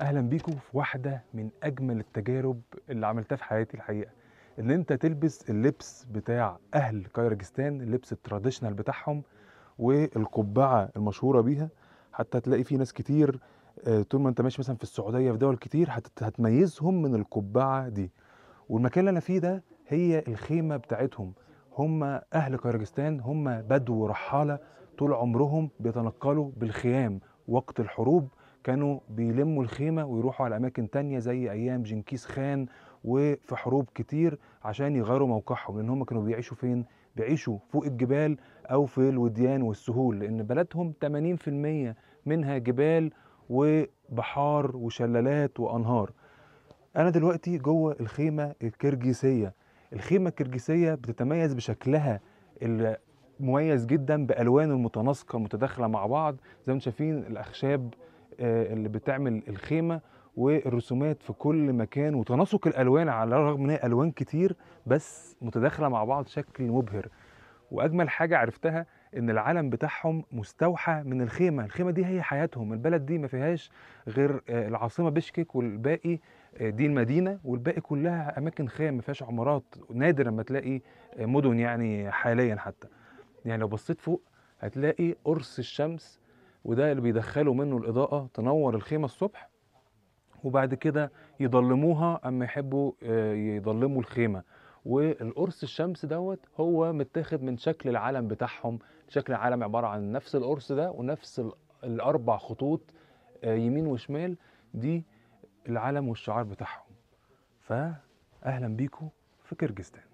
اهلا بيكم في واحده من اجمل التجارب اللي عملتها في حياتي الحقيقه ان انت تلبس اللبس بتاع اهل كايرجستان اللبس التراديشنال بتاعهم والقبعه المشهوره بيها حتى تلاقي في ناس كتير آه، طول ما انت ماشي مثلا في السعوديه في دول كتير هتميزهم من القبعه دي والمكان اللي انا فيه ده هي الخيمه بتاعتهم هم اهل كايرجستان هم بدو رحاله طول عمرهم بيتنقلوا بالخيام وقت الحروب كانوا بيلموا الخيمة ويروحوا على أماكن تانية زي أيام جنكيز خان وفي حروب كتير عشان يغيروا موقعهم لأن هم كانوا بيعيشوا فين؟ بيعيشوا فوق الجبال أو في الوديان والسهول لأن بلدهم 80% منها جبال وبحار وشلالات وأنهار أنا دلوقتي جوه الخيمة الكرجيسية الخيمة الكرجيسية بتتميز بشكلها المميز جدا بألوان المتناسقة المتداخلة مع بعض زي ما شايفين الأخشاب آه، اللي بتعمل الخيمه والرسومات في كل مكان وتناسق الالوان على الرغم ان هي الوان كتير بس متداخله مع بعض شكل مبهر واجمل حاجه عرفتها ان العالم بتاعهم مستوحى من الخيمه الخيمه دي هي حياتهم البلد دي ما فيهاش غير آه، العاصمه بشكك والباقي آه، دي المدينه والباقي كلها اماكن خيم ما فيهاش عمارات نادر ما تلاقي مدن يعني حاليا حتى يعني لو بصيت فوق هتلاقي قرص الشمس وده اللي بيدخلوا منه الإضاءة تنور الخيمة الصبح وبعد كده يضلموها أما يحبوا آه، يضلموا الخيمة والقرص الشمس دوت هو متاخد من شكل العلم بتاعهم شكل العلم عبارة عن نفس القرص ده ونفس الأربع خطوط آه، يمين وشمال دي العلم والشعار بتاعهم فأهلا بيكم في كيرجستان